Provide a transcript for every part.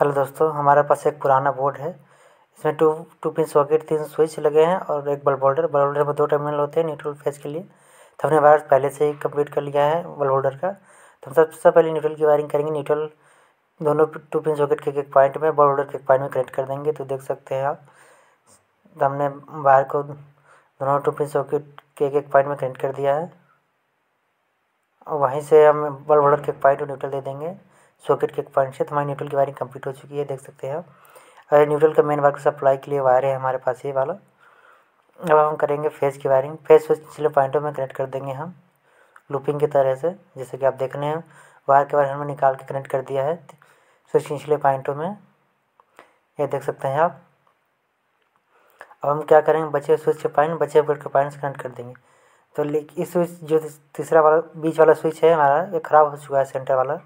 hello दोस्तों हमारे पास एक पुराना बोर्ड है इसमें टू टू पिन सॉकेट तीन स्विच लगे हैं और एक बल्ब होल्डर बल्ब होल्डर में दो टर्मिनल होते हैं न्यूट्रल फेज के लिए तो हमने वायर पहले से ही कंप्लीट कर लिया है बल्ब होल्डर का तो हम सबसे सब पहले न्यूट्रल की वायरिंग करेंगे न्यूट्रल दोनों टू पिन सॉकेट के एक पॉइंट में बल्ब होल्डर के एक पॉइंट में कनेक्ट कर देंगे तो देख सकते हैं आप तो हमने वायर को दोनों टू पिन सॉकेट के एक पॉइंट में कनेक्ट कर दिया है और वहीं से हम बल्ब होल्डर के एक पॉइंट न्यूट्रल दे देंगे सॉकेट के पॉइंट से तो हमारी न्यूट्रल की वायरिंग कंप्लीट हो चुकी है देख सकते हैं आप और न्यूट्रल का मेन वर्क सप्लाई के लिए वायर है हमारे पास ये वाला अब हम करेंगे फेज़ की वायरिंग फेज़ पिछले पॉइंटों में कनेक्ट कर देंगे हम लूपिंग की तरह से जैसे कि आप देख रहे हैं वायर के वायर हमने निकाल के कनेक्ट कर दिया है स्विच निचले पॉइंटों में ये देख सकते हैं आप अब हम क्या करेंगे बचे स्विच के पॉइंट बचे बोर्ड के पॉइंट से कनेक्ट कर देंगे तो लेकिन इस स्विच जो तीसरा वाला बीच वाला स्विच है हमारा ये ख़राब हो चुका है सेंटर वाला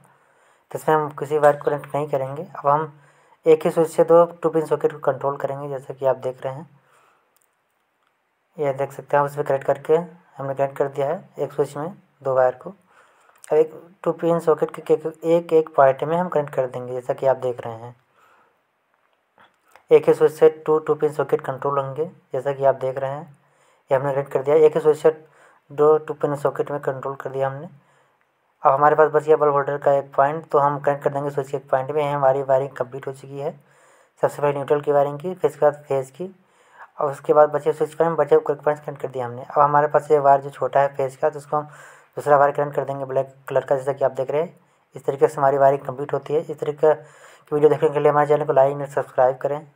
तो इसमें हम किसी वायर को कनेक्ट नहीं करेंगे अब हम एक ही स्विच से दो टू पिन सॉकेट को कंट्रोल करेंगे जैसा कि आप देख रहे हैं यह देख सकते हैं उसमें कनेक्ट करके हमने कनेक्ट कर दिया है एक स्विच में दो वायर को अब एक टू पिन सॉकेट के एक एक पॉइंट में हम कनेक्ट कर देंगे जैसा कि आप देख रहे हैं एक ही स्विच से two two pin socket control होंगे जैसा कि आप देख रहे हैं ये हमने कनेक्ट कर दिया एक ही स्विच से दो टू पिन सॉकेट में कंट्रोल कर दिया हमने अब हमारे पास बस यह बल्ब होल्डर का एक पॉइंट तो हम कनेक्ट कर देंगे स्विच एक पॉइंट में हमारी वायरिंग कंप्लीट हो चुकी है सबसे पहले न्यूट्रल की वायरिंग की फिर उसके बाद फेज़ की और उसके बाद बचे स्विच पॉइंट बचे क्विक पॉइंट कनेक्ट कर दिया हमने अब हमारे पास ये वायर जो छोटा है फेज़ का तो उसको हम दूसरा वायर कनेक्ट कर देंगे ब्लैक कलर का जैसा कि आप देख रहे हैं इस तरीके से हमारी वायरिंग कंप्लीट होती है इस तरीके की वीडियो देखने के लिए हमारे चैनल को लाइक एंड सब्सक्राइब करें